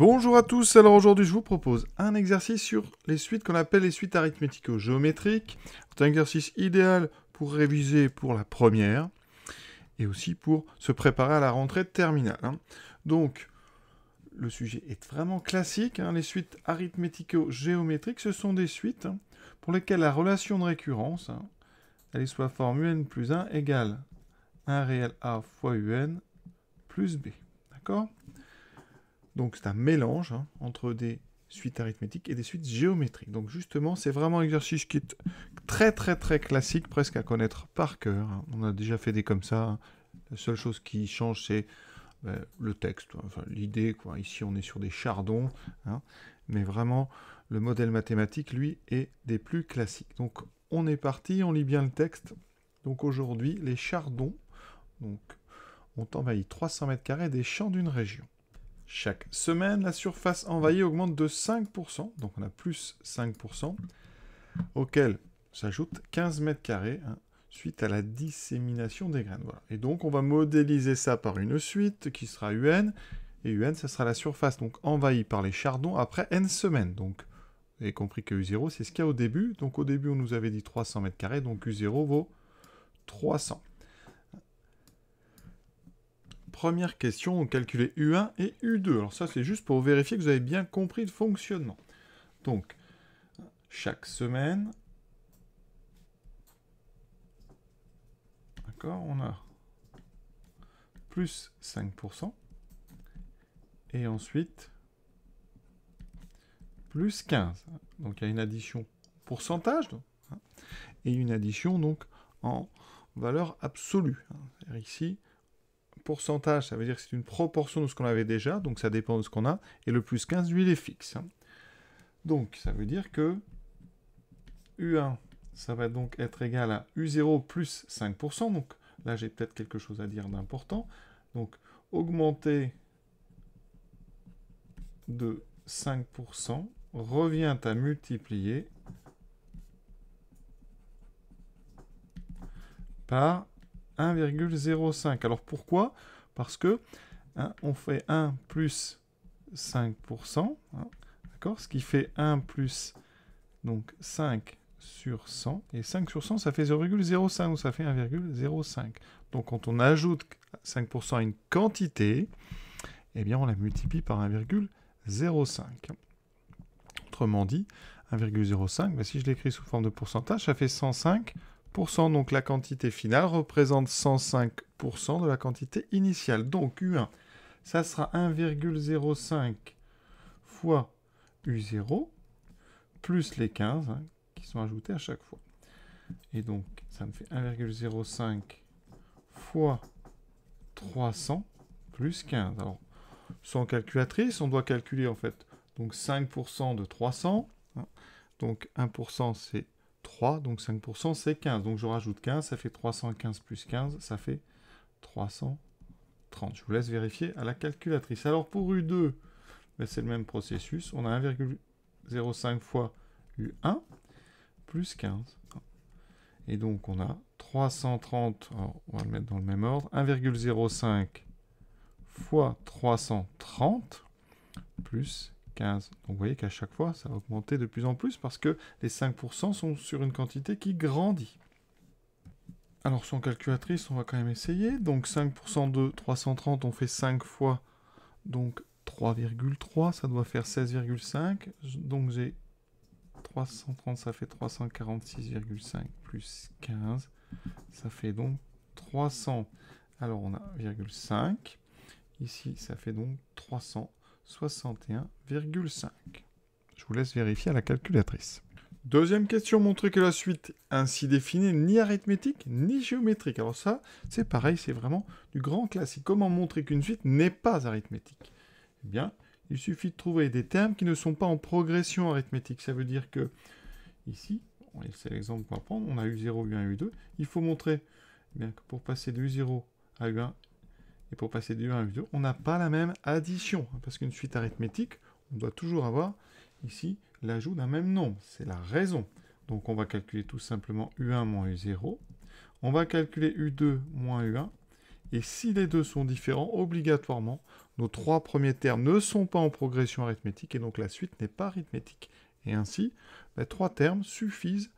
Bonjour à tous, alors aujourd'hui je vous propose un exercice sur les suites qu'on appelle les suites arithmético-géométriques. C'est un exercice idéal pour réviser pour la première et aussi pour se préparer à la rentrée de terminale. Hein. Donc le sujet est vraiment classique, hein. les suites arithmético-géométriques ce sont des suites hein, pour lesquelles la relation de récurrence, elle est soit forme un plus 1 égale 1 réel a fois un plus b. D'accord donc c'est un mélange hein, entre des suites arithmétiques et des suites géométriques. Donc justement, c'est vraiment un exercice qui est très très très classique, presque à connaître par cœur. Hein. On a déjà fait des comme ça. Hein. La seule chose qui change, c'est ben, le texte, l'idée. Quoi. Ici, on est sur des chardons, mais vraiment, le modèle mathématique, lui, est des plus classiques. Donc on est parti, on lit bien le texte. Donc aujourd'hui, les chardons donc, ont envahi 300 mètres carrés des champs d'une région. Chaque semaine, la surface envahie augmente de 5%, donc on a plus 5%, auquel s'ajoute 15 mètres carrés hein, suite à la dissémination des graines. Et donc on va modéliser ça par une suite qui sera UN, et UN, ça sera la surface donc envahie par les chardons après N semaines. Donc vous avez compris que U0, c'est ce qu'il y a au début. Donc au début, on nous avait dit 300 mètres carrés, donc U0 vaut 300 première question, on calcule U1 et U2. Alors ça, c'est juste pour vérifier que vous avez bien compris le fonctionnement. Donc, chaque semaine, d'accord, on a plus 5%, et ensuite plus 15. Donc il y a une addition pourcentage, hein, et une addition donc en valeur absolue. Hein. Ici, pourcentage, ça veut dire que c'est une proportion de ce qu'on avait déjà, donc ça dépend de ce qu'on a, et le plus 15, lui, il est fixe. Donc, ça veut dire que U1, ça va donc être égal à U0 plus 5%, donc là, j'ai peut-être quelque chose à dire d'important, donc augmenter de 5% revient à multiplier par 1,05. Alors pourquoi Parce que hein, on fait 1 plus 5%, hein, d'accord Ce qui fait 1 plus donc 5 sur 100, et 5 sur 100 ça fait 0,05 ou ça fait 1,05. Donc quand on ajoute 5% à une quantité, eh bien on la multiplie par 1,05. Autrement dit, 1,05, bah, si je l'écris sous forme de pourcentage, ça fait 105 donc la quantité finale représente 105% de la quantité initiale. Donc U1, ça sera 1,05 fois U0, plus les 15 hein, qui sont ajoutés à chaque fois. Et donc, ça me fait 1,05 fois 300 plus 15. Alors, sans calculatrice, on doit calculer en fait donc 5% de 300. Hein. Donc 1% c'est 3, donc 5%, c'est 15. Donc je rajoute 15, ça fait 315 plus 15, ça fait 330. Je vous laisse vérifier à la calculatrice. Alors pour U2, ben, c'est le même processus. On a 1,05 fois U1 plus 15. Et donc on a 330, on va le mettre dans le même ordre, 1,05 fois 330 plus donc vous voyez qu'à chaque fois, ça va augmenter de plus en plus parce que les 5% sont sur une quantité qui grandit. Alors sans calculatrice, on va quand même essayer. Donc 5% de 330, on fait 5 fois donc 3,3, ça doit faire 16,5. Donc j'ai 330, ça fait 346,5 plus 15. Ça fait donc 300. Alors on a 0,5. Ici, ça fait donc 300 61,5. Je vous laisse vérifier à la calculatrice. Deuxième question, montrer que la suite ainsi définie ni arithmétique ni géométrique. Alors ça, c'est pareil, c'est vraiment du grand classique. Comment montrer qu'une suite n'est pas arithmétique Eh bien, il suffit de trouver des termes qui ne sont pas en progression arithmétique. Ça veut dire que, ici, c'est l'exemple qu'on va prendre, on a U0, U1, U2. Il faut montrer eh bien, que pour passer de U0 à U1 et pour passer du 1 à 2, on n'a pas la même addition, hein, parce qu'une suite arithmétique, on doit toujours avoir ici l'ajout d'un même nombre. C'est la raison. Donc on va calculer tout simplement U1 moins U0. On va calculer U2 moins U1. Et si les deux sont différents, obligatoirement, nos trois premiers termes ne sont pas en progression arithmétique, et donc la suite n'est pas arithmétique. Et ainsi, les trois termes suffisent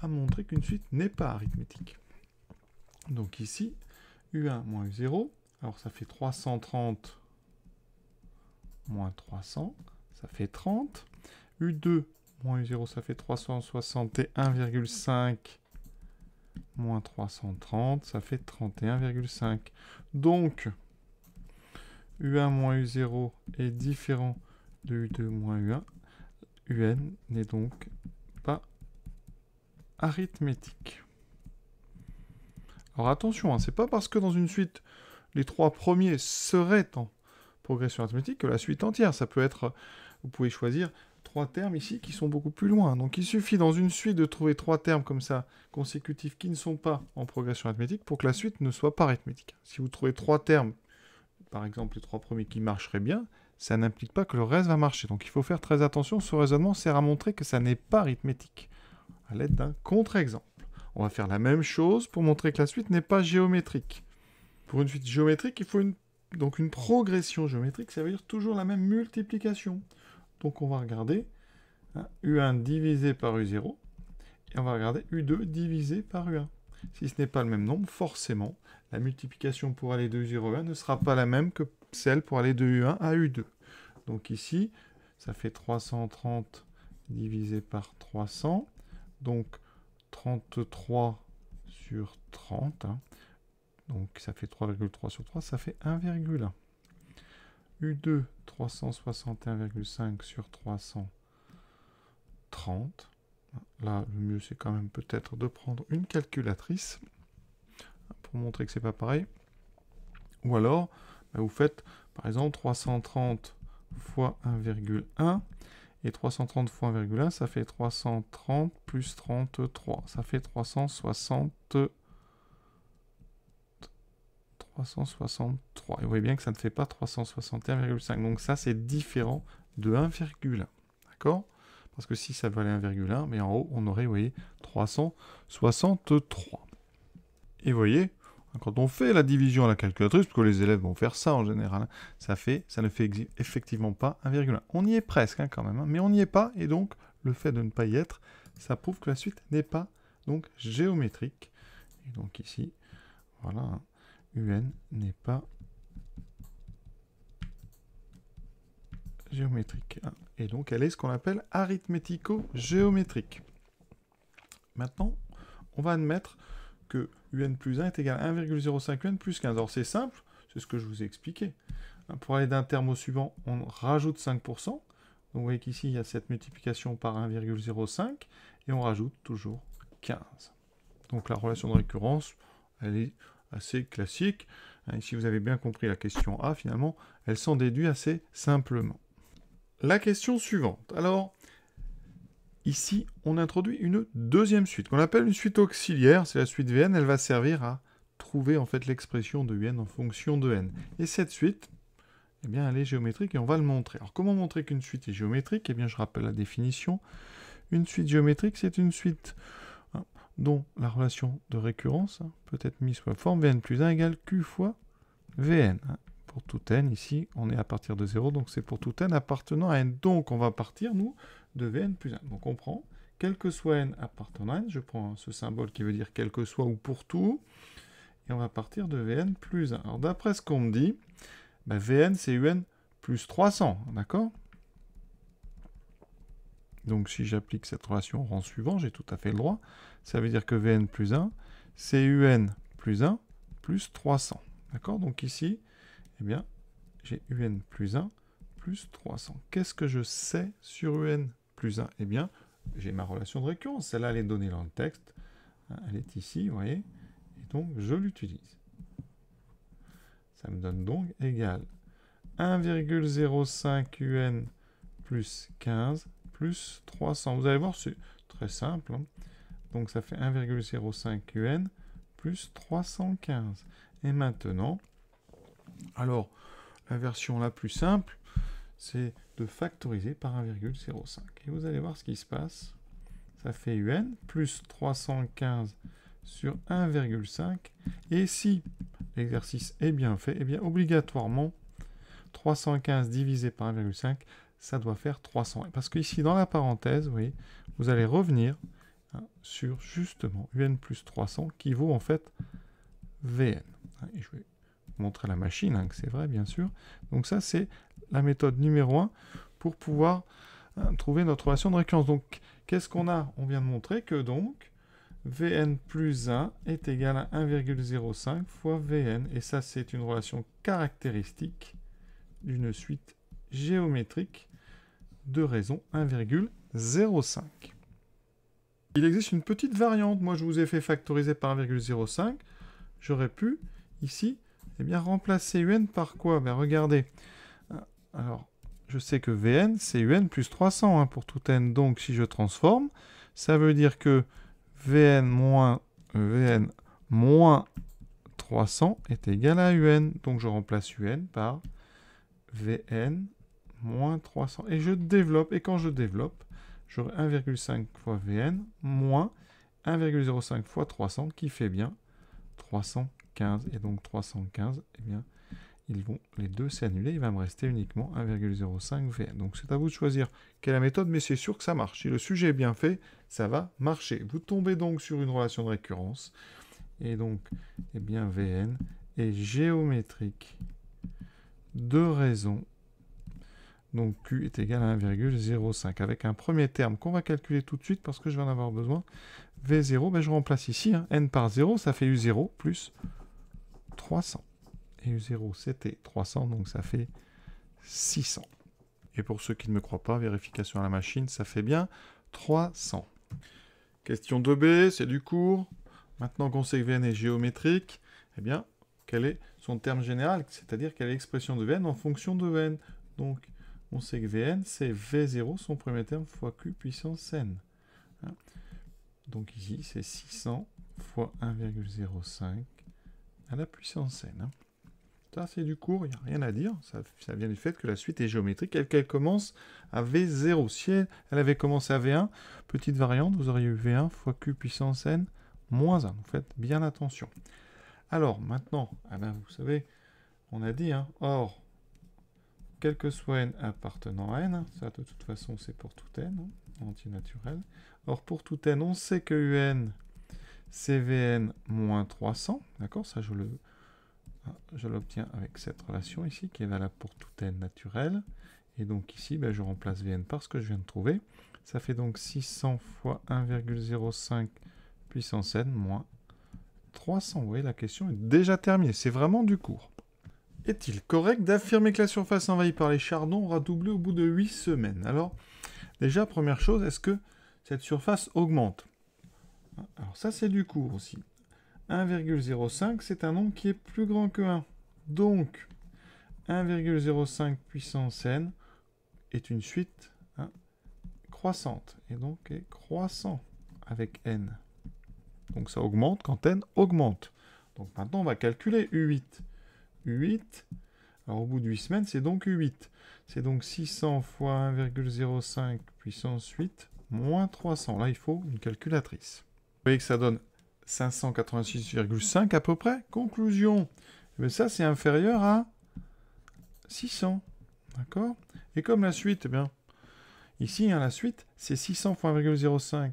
à montrer qu'une suite n'est pas arithmétique. Donc ici, U1 moins U0. Alors ça fait 330 moins 300, ça fait 30. U2 moins U0, ça fait 361,5 moins 330, ça fait 31,5. Donc, U1 moins U0 est différent de U2 moins U1. UN n'est donc pas arithmétique. Alors attention, ce hein, c'est pas parce que dans une suite, les trois premiers seraient en progression arithmétique que la suite entière. Ça peut être, vous pouvez choisir trois termes ici qui sont beaucoup plus loin. Donc il suffit dans une suite de trouver trois termes comme ça, consécutifs, qui ne sont pas en progression arithmétique pour que la suite ne soit pas arithmétique. Si vous trouvez trois termes, par exemple les trois premiers qui marcheraient bien, ça n'implique pas que le reste va marcher. Donc il faut faire très attention, ce raisonnement sert à montrer que ça n'est pas arithmétique, à l'aide d'un contre-exemple. On va faire la même chose pour montrer que la suite n'est pas géométrique. Pour une suite géométrique, il faut une, donc une progression géométrique, ça veut dire toujours la même multiplication. Donc on va regarder hein, U1 divisé par U0, et on va regarder U2 divisé par U1. Si ce n'est pas le même nombre, forcément, la multiplication pour aller de U0 à U1 ne sera pas la même que celle pour aller de U1 à U2. Donc ici, ça fait 330 divisé par 300. Donc 33 sur 30. Hein. Donc ça fait 3,3 sur 3, ça fait 1,1. U2, 361,5 sur 330. Là, le mieux, c'est quand même peut-être de prendre une calculatrice hein, pour montrer que c'est pas pareil. Ou alors, bah, vous faites, par exemple, 330 fois 1,1. Et 330 fois 1,1, ça fait 330 plus 33. Ça fait 360... 363. Et vous voyez bien que ça ne fait pas 361,5. Donc ça, c'est différent de 1,1. D'accord Parce que si ça valait 1,1, mais en haut, on aurait, vous voyez, 363. Et vous voyez, Hein, quand on fait la division à la calculatrice, parce que les élèves vont faire ça en général, hein, ça, ne fait effectivement pas 1,1. On y est presque hein, quand même, mais on n'y est pas, et donc le fait de ne pas y être, ça prouve que la suite n'est pas donc géométrique. Et donc ici, voilà, UN n'est pas géométrique. Et donc elle est ce qu'on appelle arithmético-géométrique. Maintenant, on va admettre que UN plus 1 est égal à 1,05 UN plus 15. Alors c'est simple, c'est ce que je vous ai expliqué. Hein, pour aller d'un terme au suivant, on rajoute 5%. Donc vous voyez qu'ici, il y a cette multiplication par 1,05 et on rajoute toujours 15. Donc la relation de récurrence, elle est assez classique. Si hein, vous avez bien compris la question A, finalement, elle s'en déduit assez simplement. La question suivante. Alors, Ici, on introduit une deuxième suite qu'on appelle une suite auxiliaire. C'est la suite Vn. Elle va servir à trouver en fait l'expression de UN en fonction de n. Et cette suite, eh bien, elle est géométrique et on va le montrer. Alors, comment montrer qu'une suite est géométrique Eh bien, je rappelle la définition. Une suite géométrique, c'est une suite hein, dont la relation de récurrence hein, peut être mise sous la forme Vn plus 1 égale Q fois Vn. Hein pour tout n, ici on est à partir de 0, donc c'est pour tout n appartenant à n. Donc on va partir, nous, de vn plus 1. Donc on prend, quel que soit n appartenant à n, je prends ce symbole qui veut dire quel que soit ou pour tout, et on va partir de vn plus 1. Alors d'après ce qu'on me dit, bah, vn c'est un plus 300, d'accord donc si j'applique cette relation au rang suivant, j'ai tout à fait le droit. Ça veut dire que Vn plus 1, c'est Un plus 1 plus 300. D'accord Donc ici, eh bien, j'ai un plus 1 plus 300. Qu'est-ce que je sais sur un plus 1 Eh bien, j'ai ma relation de récurrence. Celle-là, elle est donnée dans le texte. Hein, elle est ici, vous voyez. Et donc, je l'utilise. Ça me donne donc égal 1,05un plus 15 plus 300. Vous allez voir, c'est très simple. Hein. Donc ça fait 1,05un plus 315. Et maintenant, alors, la version la plus simple, c'est de factoriser par 1,05. Et vous allez voir ce qui se passe. Ça fait un plus 315 sur 1,5. Et si l'exercice est bien fait, eh bien obligatoirement, 315 divisé par 1,5, ça doit faire 300. Parce que ici dans la parenthèse, vous, voyez, vous allez revenir hein, sur justement un plus 300 qui vaut en fait Vn. Et je vais montrer la machine, hein, que c'est vrai bien sûr. Donc ça c'est la méthode numéro 1 pour pouvoir euh, trouver notre relation de récurrence. Donc qu'est-ce qu'on a On vient de montrer que donc Vn plus 1 est égal à 1,05 fois Vn, et ça c'est une relation caractéristique d'une suite géométrique de raison 1,05. Il existe une petite variante, moi je vous ai fait factoriser par 1,05, j'aurais pu ici eh bien, remplacer UN par quoi Ben, regardez. Ah, alors, je sais que VN, c'est UN plus 300 hein, pour tout N. Donc, si je transforme, ça veut dire que VN moins, euh, VN moins 300 est égal à UN. Donc, je remplace UN par VN moins 300. Et je développe. Et quand je développe, j'aurai 1,5 fois VN moins 1,05 fois 300 qui fait bien 300 15 et donc 315, et eh bien, ils vont, les deux s'annuler. Il va me rester uniquement 1,05 V. Donc c'est à vous de choisir quelle est la méthode, mais c'est sûr que ça marche. Si le sujet est bien fait, ça va marcher. Vous tombez donc sur une relation de récurrence. Et donc, eh bien, Vn est géométrique de raison. Donc Q est égal à 1,05 avec un premier terme qu'on va calculer tout de suite parce que je vais en avoir besoin. V0, ben je remplace ici, hein. n par 0, ça fait U0 plus 300. Et 0, c'était 300, donc ça fait 600. Et pour ceux qui ne me croient pas, vérification à la machine, ça fait bien 300. Question 2B, c'est du cours. Maintenant qu'on sait que Vn est géométrique, eh bien, quel est son terme général C'est-à-dire quelle est l'expression de Vn en fonction de Vn Donc, on sait que Vn, c'est V0, son premier terme, fois Q puissance N. Hein? Donc ici, c'est 600 fois 1,05 la puissance n. Hein. Ça, c'est du cours, il n'y a rien à dire. Ça, vient du fait que la suite est géométrique et qu'elle commence à V0. Si elle, avait commencé à V1, petite variante, vous auriez eu V1 fois Q puissance N moins 1. Vous faites bien attention. Alors, maintenant, ah ben, vous savez, on a dit, hein, or, quel que soit N appartenant à N, ça de toute façon c'est pour tout N, hein, anti-naturel. Or, pour tout N, on sait que UN cvn-300, d'accord Ça, ah, je l'obtiens avec cette relation ici qui est valable pour tout n naturel. Et donc ici, ben, je remplace vn par ce que je viens de trouver. Ça fait donc 600 fois 1,05 puissance n moins 300. Vous voyez, la question est déjà terminée. C'est vraiment du cours. Est-il correct d'affirmer que la surface envahie par les chardons aura doublé au bout de 8 semaines Alors, déjà, première chose, est-ce que cette surface augmente alors ça, c'est du cours aussi. 1,05, c'est un nombre qui est plus grand que 1. Donc, 1,05 puissance n est une suite hein, croissante, et donc est croissant avec n. Donc ça augmente quand n augmente. Donc maintenant, on va calculer U8. U8, alors au bout de 8 semaines, c'est donc U8. C'est donc 600 fois 1,05 puissance 8 moins 300. Là, il faut une calculatrice. Vous voyez que ça donne 586,5 à peu près. Conclusion, mais eh ça c'est inférieur à 600. D'accord Et comme la suite, eh bien, ici, hein, la suite, c'est 600 fois 1,05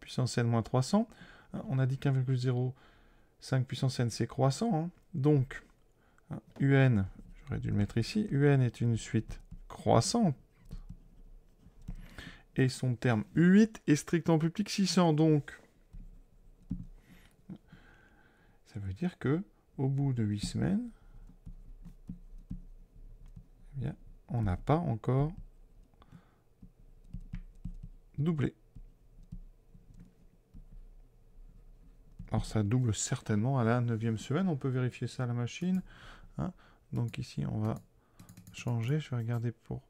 puissance n moins 300. Hein, on a dit qu'1,05 puissance n, c'est croissant. Hein. Donc, un, j'aurais dû le mettre ici, un est une suite croissante. Et son terme U8 est strictement public 600, donc ça veut dire que au bout de 8 semaines, eh bien, on n'a pas encore doublé. Alors ça double certainement à la neuvième semaine, on peut vérifier ça à la machine. Hein. Donc ici on va changer, je vais regarder pour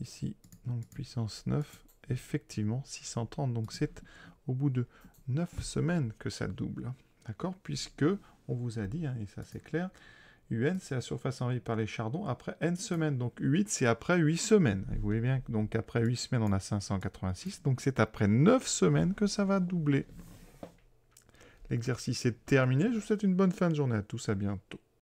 ici, donc puissance 9, effectivement 630, donc c'est au bout de 9 semaines que ça double. D'accord Puisque, on vous a dit, hein, et ça c'est clair, UN, c'est la surface envahie par les chardons après N semaines. Donc 8, c'est après 8 semaines. vous voyez bien que donc après 8 semaines, on a 586. Donc c'est après 9 semaines que ça va doubler. L'exercice est terminé. Je vous souhaite une bonne fin de journée à tous. À bientôt.